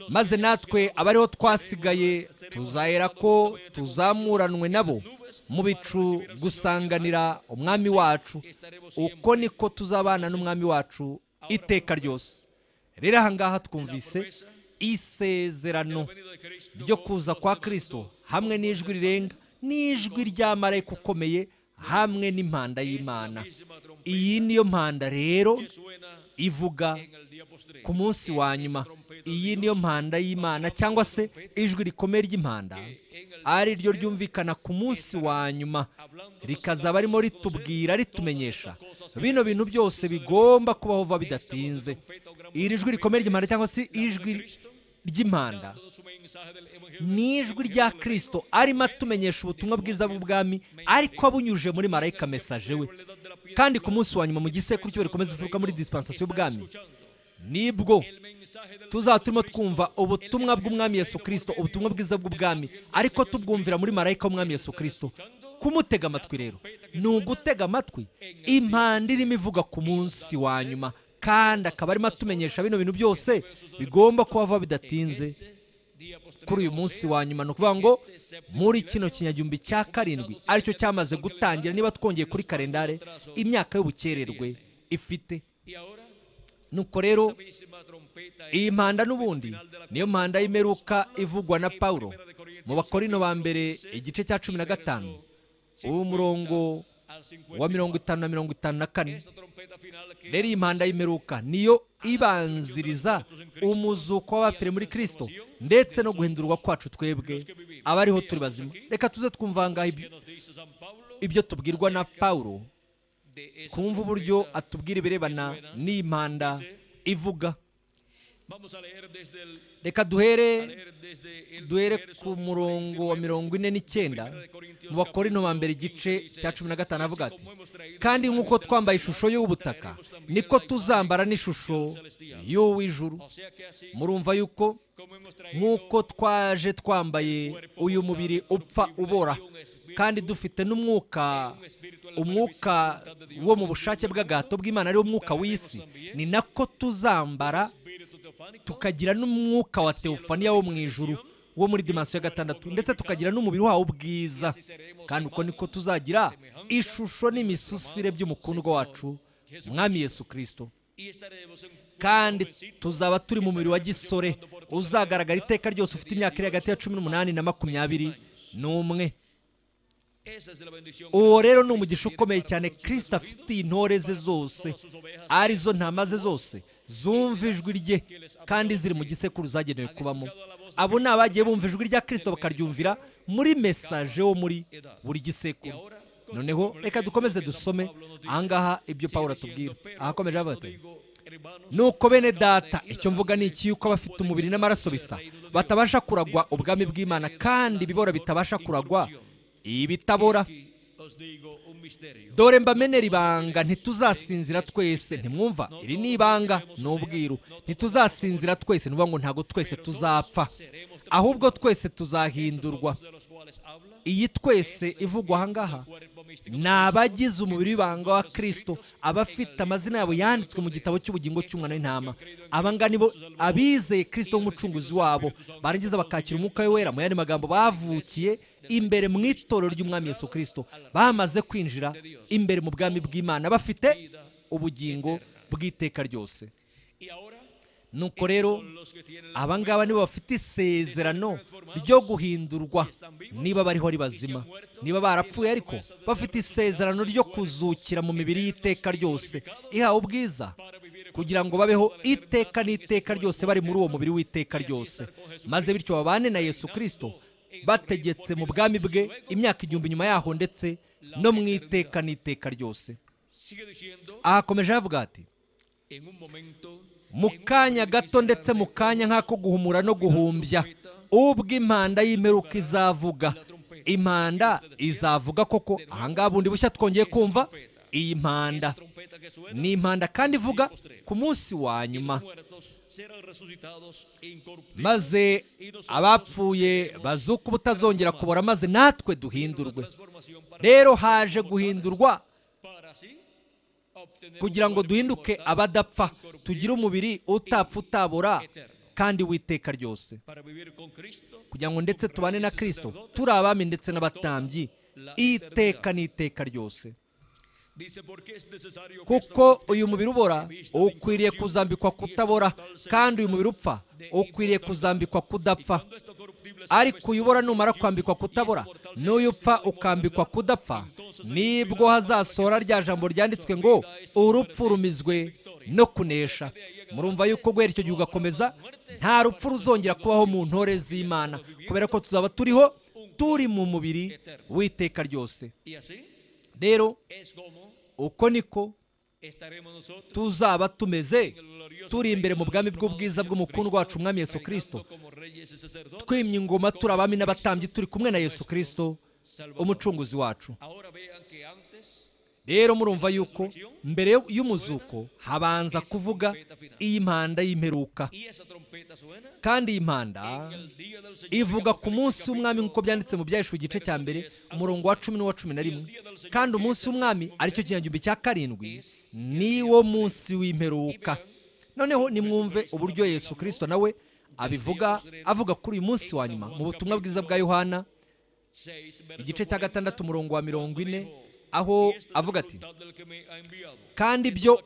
maze natwe abariho twasigaye tuzahera ko tuzamuranwe nabo mu bicu gusanganira umwami wacu uko niko tuzabana n'umwami wacu iteka ryose rero ahangaha twumvise isezerano ryo kuza kwa kirisito hamwe n'ijwi rirenga n'ijwi rya marayika ukomeye hamwe n'impanda y'imana iyi niyo mpanda rero ivuga ku munsi wa nyuma iyi niyo mpanda y'imana cyangwa se ijwi rikomeye ry'impanda ari ryo ryumvikana ku munsi wa nyuma rikazaba arimo ritubwira ritumenyesha bino bintu byose bigomba kubaho bidatinze iri jwi rikomeye ry'impanda cyangwa se ijwi ry'impanda ni ijwi rya kristo arimo atumenyesha ubutumwa bwiza bw'ubwami ariko abunyuje muri marayika mesaje we kandi ku munsi wa nyuma mu gisekuru cyo rikomeza ivuka muri disipansasiyo y'ubwami nibwo tuzaba turimo twumva ubutumwa bw'umwami Yesu kirisito ubutumwa bwiza bw'ubwami ariko tubwumvira muri marayika w'umwami Yesu kirisito kumutega amatwi rero ni ugutega amatwi impanda irimo ivuga ku munsi wa nyuma kandi akaba arimo atumenyesha bino bintu byose bigomba kuba bidatinze kuri uyu munsi wa nyuma ni ukuvuga ngo muri kino kinyagihumbi cya karindwi aricyo cyamaze gutangira niba twongeye kuri karendare imyaka y'ubukererwe ifite nuko rero iyi mpanda n'ubundi niyo mpanda y'imeruka ivugwa na paul mu bakorino ba mbere igice cya cumi na gatanu uwo murongo wa mirongo itanu na mirongo itanu na kane rero iyi mpanda y'imperuka niyo ibanziriza umuzuko w'abapfire muri kirisito ndetse no guhindurwa kwacu twebwe abariho turi bazima reka tuze twumvangaho ibyo tubwirwa na paul kumva uburyo atubwira ibirebana n'impanda ivuga reka duhere duhere ku murongo wa mirongo ine n'icyenda mu bakora ino mbere igice cya cumi na gatanu avuga ati kandi nk'uko twambaye ishusho y'ubutaka niko tuzambara n'ishusho y'uw'ijuru murumva yuko nk'uko twaje twambaye uyu mubiri upfa ubora kandi dufite n'umwuka umwuka wo mu bushake bw'agahato bw'imana ariwo mwuka w'isi ni nako tuzambara tukagira n'umwuka wa teofaniya wo mu ijuru wo muri dimansiyo ya gatandatu ndetse tukagira n'umubiri wawo ubwiza kandi uko niko tuzagira ishusho n'imisusire by'umukundwa wacu mwami Yesu kirisito kandi tuzaba turi mu mubiri wa gisore uzagaragara iteka ryose ufite imyaka iri hagati ya cumi n'umunani na makumyabiri n'umwe uwo rero ni umugisha ukomeye cyane kirisita afitiye intore ze zose arizo ntama ze zose zumva ijwi rye kandi ziri mu gisekuru zagenewe kubamo abo ni abagiye bumva ijwi rya kirisito bakaryumvira muri mesaje wo muri buri gisekuru noneho reka dukomeze dusome ahangaha ibyo pawuro atubwira ahakomeje abatari nuko bene data icyo mvuga ni iki yuko abafite umubiri n'amaraso bisa batabasha kuragwa ubwami bw'imana kandi ibibora bitabasha kuragwa ibitabora dore mbamenera ibanga ntituzasinzira twese ntimwumva iri ni ibanga ni ubwiru ntituzasinzira twese ni ngo ntabwo twese tuzapfa ahubwo twese tuzahindurwa iyi twese ivugwa aha ngaha ni abagize umubiri w'ibanga wa kirisito abafite amazina yabo yanditswe mu gitabo cy'ubugingo cy'umwana w'intama aba ngaba nibo abizeye kirisito nk'umucunguzi wabo barangiza bakakira umwuka we wera mu yandi magambo bavukiye imbere mu itorero ry'umwami Yesu kirisito bamaze kwinjira imbere mu bwami bw'imana bafite ubugingo bw'iteka ryose nuko rero aba ngaba nibo bafite isezerano ryo guhindurwa niba bariho ari bazima niba barapfuye ariko bafite isezerano ryo kuzukira mu mibiri y'iteka ryose ihawe ubwiza kugira ngo babeho iteka n'iteka ryose bari muri uwo mubiri w'iteka ryose maze bityo babane na yesu kirisito bategetse mu bwami bwe imyaka igihumbi nyuma yaho ndetse no mu iteka n'iteka ryose akomeje avuga ati mu kanya gato ndetse mu kanya nk'ako guhumura no guhumbya ubwo impanda y'imperuka izavuga impanda izavuga koko ahangaha bundi bushya twongeye kumva iyi mpanda ni impanda kandi ivuga ku munsi wa nyuma maze abapfuye bazuka ubutazongera kubora maze natwe duhindurwe rero haje guhindurwa kugira ngo duhinduke abadapfa tugire umubiri utapfa utabora kandi w'iteka ryose kugira ngo ndetse tubane na kirisito turi abami ndetse n'abatambyi iteka n'iteka ryose kuko uyu mubiri ubora ukwiriye kuzambikwa kutabora kandi uyu mubiri upfa ukwiriye kuzambikwa kudapfa ariko uyobora numara kwambikwa kutabora n'uyu upfa ukambikwa kudapfa nibwo hazasohora rya jambo ryanditswe ngo urupfu rumizwe no kunesha murumva yuko guhera icyo gihe ugakomeza nta rupfu ruzongera kubaho mu ntore z'imana kubera ko tuzaba turiho turi mu mubiri w'iteka ryose rero uko niko tuzaba tumeze turi imbere mu bwami bw'ubwiza bw'umukungu wacu umwami Yesu kirisito twimye ingoma turi abami n'abatambyi turi kumwe na Yesu kirisito umucunguzi wacu rero murumva yuko mbere y'umuzuko habanza kuvuga iyi mpanda y'imperuka kandi iyi mpanda ivuga ku munsi w'umwami nk'uko byanditse mu byaheshu igice cya mbere umurongo wa cumi n'uwa cumi na rimwe kandi umunsi w'umwami aricyo kinyagihumbi cya karindwi ni wo munsi w'imperuka noneho nimwumve uburyo yesu kirisito nawe abivuga avuga kuri uyu munsi wa nyuma mu butumwa bwiza bwa yohana igice cya gatandatu umurongo wa mirongo ine aho avuga ati kandi ibyo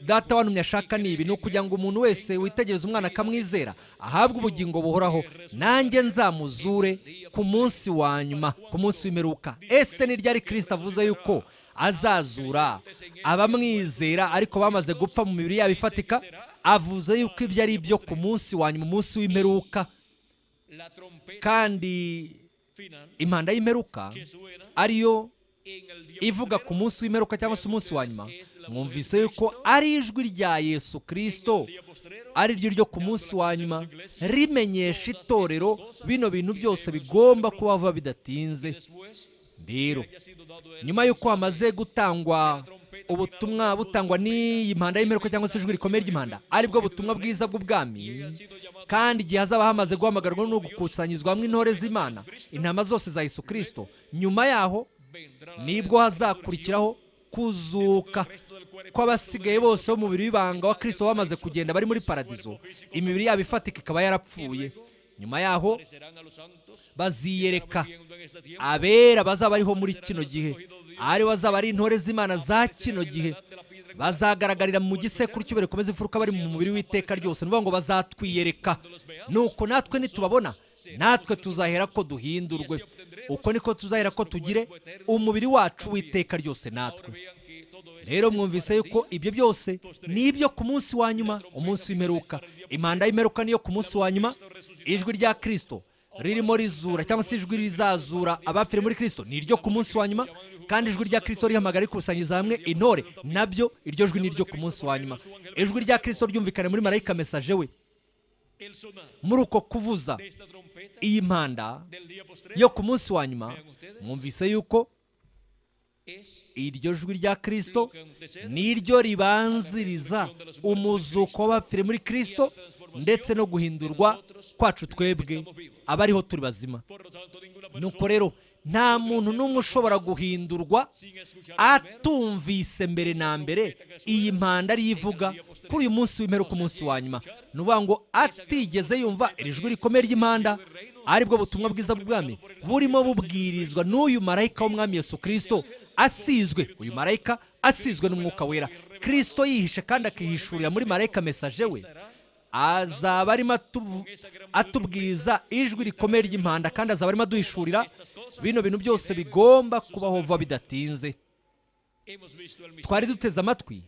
data wanumye ashaka ni ibi ni ukugira ngo umuntu wese witegereza umwana akamwizera ahabwe ubugingo buhoraho nanjye nzamuzure ku munsi wa nyuma ku munsi w'imperuka ese ni ryari kirisita avuze yuko azazura abamwizera ariko bamaze gupfa mu mibiri yabo ifatika avuze yuko ibyo ari byo ku munsi wa nyuma umunsi w'imperuka kandi impanda y'imperuka ariyo ivuga ku munsi w'imperuka cyangwa se umunsi wa nyuma mwumvise yuko ari ijwi rya yesu kirisito ari ryo ryo ku munsi wa nyuma rimenyesha itorero bino bintu byose bigomba kuba vuba bidatinze rero nyuma y'uko hamaze gutangwa ubutumwa butangwa n'iyi mpanda y'imperuka cyangwa se ijwi rikomeye ry'impanda aribwo butumwa bwiza bw'ubwami kandi igihe hazaba hamaze guhamagarwa no gukusanyirizwa hamwe intore z'imana intama zose za Yesu kirisito nyuma yaho nibwo hazakurikiraho kuzuka kw'abasigaye bose b'umubiri w'ibanga wa Kristo bamaze kugenda bari muri paradizo imibiri yabo ifatika ikaba yarapfuye nyuma yaho baziyereka abera bazaba ariho muri kino gihe ari bazaba ari intore z'imana za kino gihe bazagaragarira mu gisekuru cyo rikomeza imfuruka bari mu mubiri w'iteka ryose ni ngo bazatwiyereka nuko natwe nitubabona natwe tuzahera ko duhindurwe uko niko tuzahera ko tugire umubiri wacu w'iteka ryose natwe rero mwumvise yuko ibyo byose ni ibyo ku munsi wa nyuma umunsi w'imperuka imanda y'imperuka niyo ku munsi wa nyuma ijwi rya kirisito ririmo rizura cyangwa se ijwi rizazura abapfire muri kirisito ni iryo ku munsi wa nyuma kandi ijwi rya kristo rihamagara rikusanyiriza hamwe intore nabyo iryo jwi ni ryo ku munsi wa nyuma ijwi rya kristo ryumvikane muri marayika mesaje we muri uko kuvuza iyi mpanda yo ku munsi wa nyuma mwumvise yuko iryo jwi rya kirisito niryo ribanziriza umuzuko w'abapfire muri kirisito ndetse no guhindurwa kwacu twebwe aba ariho turi bazima nuko rero nta muntu n'umwe ushobora guhindurwa atumvise mbere na mbere iyi mpanda ariyo ivuga kuri uyu munsi ku munsi wa nyuma ni ukuvuga ngo atigeze yumva iri jwi rikomeye ry'impanda aribwo butumwa bwiza bw'ubwami burimo bubwirizwa n'uyu marayika w'umwami Yesu kirisito asizwe uyu marayika asizwe n'umwuka wera kirisito yihishe kandi akihishurira muri marayika mesaje we azaba arimo atubwiza ijwi rikomeye ry'impanda kandi azaba arimo aduhishurira bino bintu byose bigomba kubaho vuba bidatinze twari duteze amatwi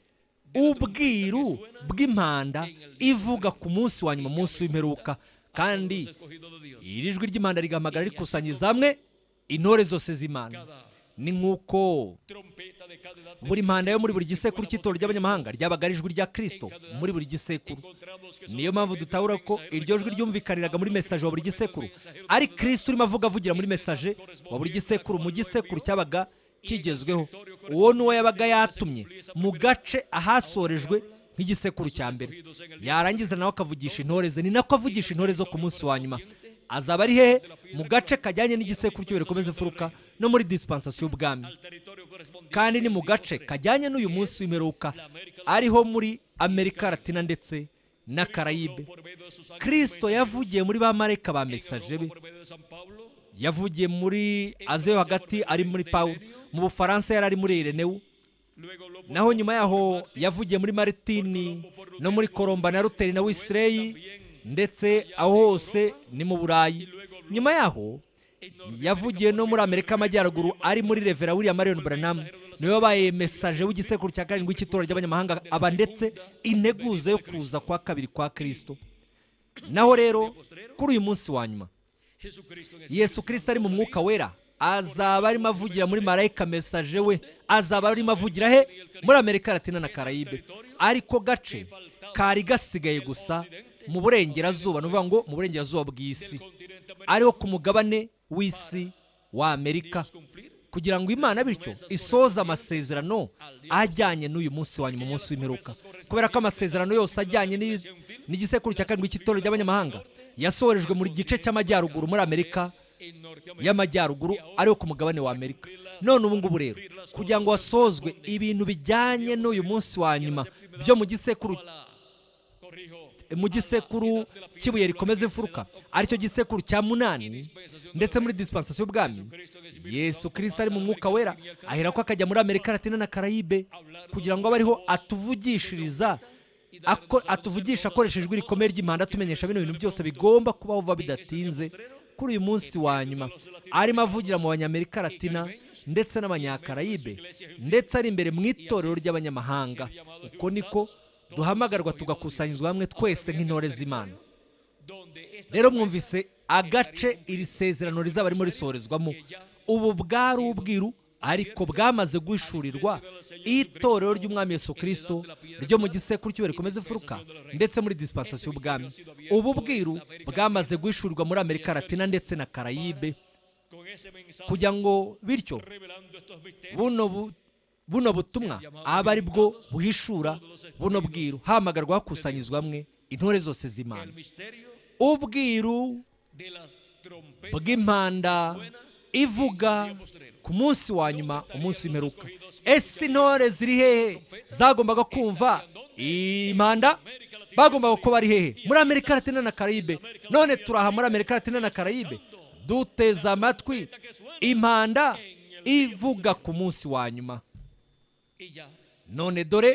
ubwiru bw'impanda ivuga ku munsi wa nyuma munsi w'imperuka kandi iri jwi ry'impanda rigahamagara rikusanyiriza hamwe intore zose z'imana ni nk'uko buri mpanda yo muri buri gisekuru cy'itoro ry'abanyamahanga ryabaga ari ijwi rya kirisito muri buri gisekuru niyo mpamvu dutabura ko iryo jwi ryumvikaniraga muri mesaje wa buri gisekuru ari kirisito urimo avuga avugira muri mesaje wa buri gisekuru mu gisekuru cyabaga kigezweho uwo ni uwo yabaga yatumye mu gace ahasorejwe nk'igisekuru cya mbere yarangiza nawe akavugisha intore ze ni nako avugisha intore zo ku munsi wa nyuma azaba ari hehe mu gace kajyanye n'igisekuru cyo bikomeza imfuruka no muri disipansasiyo y'ubwami kandi ni mu gace kajyanye n'uyu munsi w'imperuka ariho muri amerika latina ndetse na karayibe kirisito yavugiye muri ba mareka ba mesaje be yavugiye muri azeyo hagati ari muri paul mu bufaransa yari ari muri irenewu naho nyuma yaho yavugiye muri maritini no muri koromba na ruteri na wisireyi ndetse aho hose ni mu burayi nyuma yaho yavugiye no muri amerika amajyaruguru ari muri revera william marion branham niwe wabaye mesaje w'igisekuru cya karindwi cy'itora ry'abanyamahanga aba ndetse integuza yo kuza kwa kabiri kwa kirisito naho rero kuri uyu munsi wa nyuma yesu kirisito ari mu mwuka wera azaba arimo avugira muri marayika mesaje we azaba arimo avugira he muri amerika latina na carayibe ariko gace kari gasigaye gusa mu burengerazuba ni ukuvuga ngo mu burengerazuba bw'isi ariho ku mugabane w'isi wa amerika kugira ngo imana bityo isoza amasezerano ajyanye n'uyu munsi wa nyuma umunsi w'imperuka kubera ko amasezerano yose ajyanye n'igisekuru cya karindwi cy'itorero ry'abanyamahanga yasohorejwe mu gice cy'amajyaruguru muri amerika y'amajyaruguru ariho ku mugabane wa amerika none ubu ngubu rero kugira ngo hasozwe ibintu bijyanye n'uyu munsi wa nyuma byo mu gisekuru mu gisekuru cy'ibuye rikomeza imfuruka aricyo gisekuru cya munani ndetse muri disipansasiyo y'ubwami yesu kirisita ari mu mwuka wera ahera ko akajya muri amerika latina na karayibe kugira ngo abe ariho atuvugishiriza atuvugisha akoresheje ijwi rikomeye ry'impanda atumenyesha bino bintu byose bigomba kubaho vuba bidatinze kuri uyu munsi wa nyuma arimo avugira mu banyamerika latina ndetse n'abanyakarayibe ndetse ari imbere mu itorero ry'abanyamahanga uko niko duhamagarwa tugakusanyirizwa hamwe twese nk'intore z'imana rero mwumvise agace iri sezerano rizaba ririmo risorezwamo ubu bwari ubwiru ariko bwamaze guhishurirwa itorero ry'umwami Yesu kirisito ryo mu gisekuru cy'iwe rikomeza ifuruka ndetse muri disipansasiyo y'ubwami ubu bwiru bwamaze guhishurirwa muri amerika latina ndetse na karayibe kugira ngo bityo buno buno butumwa aba ari bwo buhishura buno bwiru hamagarwa kusanyizwa mwe intore zose z'imana ubwiru bw'impanda ivuga ku munsi wa nyuma umunsi w'imperuka ese intore ziri hehe zagombaga kumva impanda bagombaga kuba ari hehe muri amerika latina na karayibe none turaha muri amerika latina na karayibe duteza amatwi impanda ivuga ku munsi wa nyuma none dore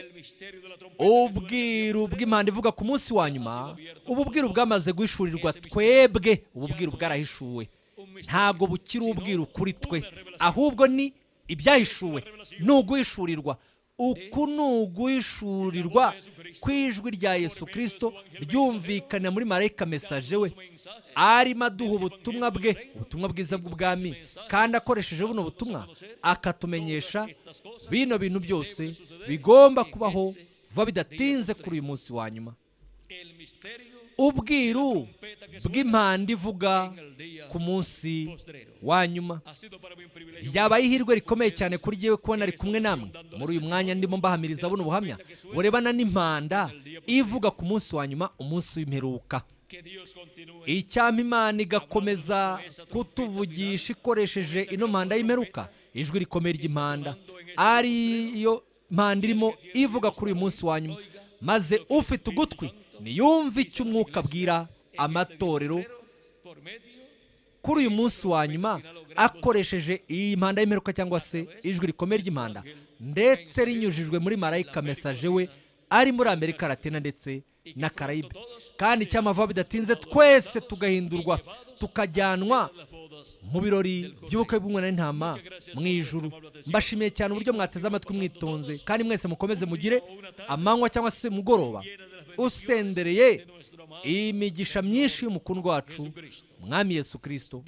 ubwiru bw'impanda ivuga ku munsi wa nyuma ububwiru bwamaze guhishurirwa twebwe ubu bwiru bwarahishuwe ntabwo bukiri ubwiru kuri twe ahubwo ni ibyahishuwe ni uguhishurirwa uku ni uguhishurirwa ku ijwi rya yesu Kristo ryumvikane muri marayika mesaje we arimo aduha ubutumwa bwe ubutumwa bwiza bw'ubwami kandi akoresheje buno butumwa akatumenyesha bino bintu byose bigomba kubaho vuba bidatinze kuri uyu munsi wa nyuma ubwiru bw’impande ivuga ku munsi wa nyuma yabaye ihirwe rikomeye cyane kuri jyewe kubona ari kumwe namwe muri uyu mwanya ndimo mbahamiriza buno buhamya burebana n'impanda ivuga ku munsi wa nyuma umunsi w'imperuka icyampa imana igakomeza kutuvugisha ikoresheje ino manda y'imperuka ijwi rikomeye ry'impanda ariyo mpanda irimo ivuga kuri uyu munsi wa nyuma maze ufite ugutwi niyumve icyo umwuka abwira amatorero kuri uyu munsi wa nyuma akoresheje iyi mpanda y'imperuka cyangwa se ijwi rikomeye ry'impanda ndetse rinyujijwe muri marayika mesaje we ari muri amerika latina ndetse na karayibe kandi cy'amava bidatinze twese tugahindurwa tukajyanwa mu birori by'ubukwe bw'umwana n'intama mu ijuru mbashimiye cyane uburyo mwateze amatwi mwitonze kandi mwese mukomeze mugire amanywa cyangwa se mugoroba usendereye iyi migisha myinshi y'umukungu wacu mwami yesu Kristo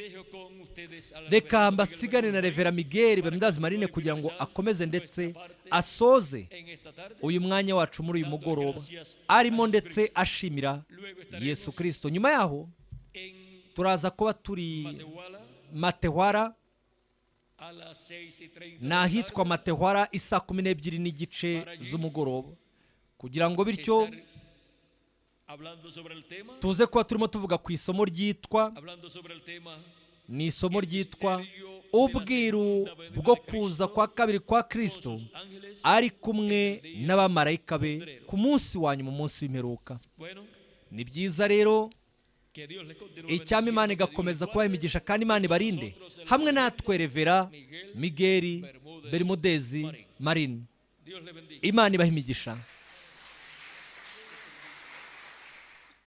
reka mbasigane na revera migeri bamdazi marine kugira ngo akomeze ndetse asoze uyu mwanya wacu muri uyu mugoroba arimo ndetse ashimira yesu Kristo nyuma yaho turaza kuba turi matehwara ni ahitwa matehwara isa kumi n'ebyiri n'igice z'umugoroba kugira ngo bityo tuze kuba turimo tuvuga ku isomo ryitwa ni isomo ryitwa ubwiru bwo kuza kwa kabiri kwa kirisito ari kumwe n'abamarayika be ku munsi wa nyuma umunsi w'imperuka ni byiza rero icyama imana igakomeza kuba imigisha kandi imana ibarinde hamwe natwe revera migeri berimudezi marini imana ibaha imigisha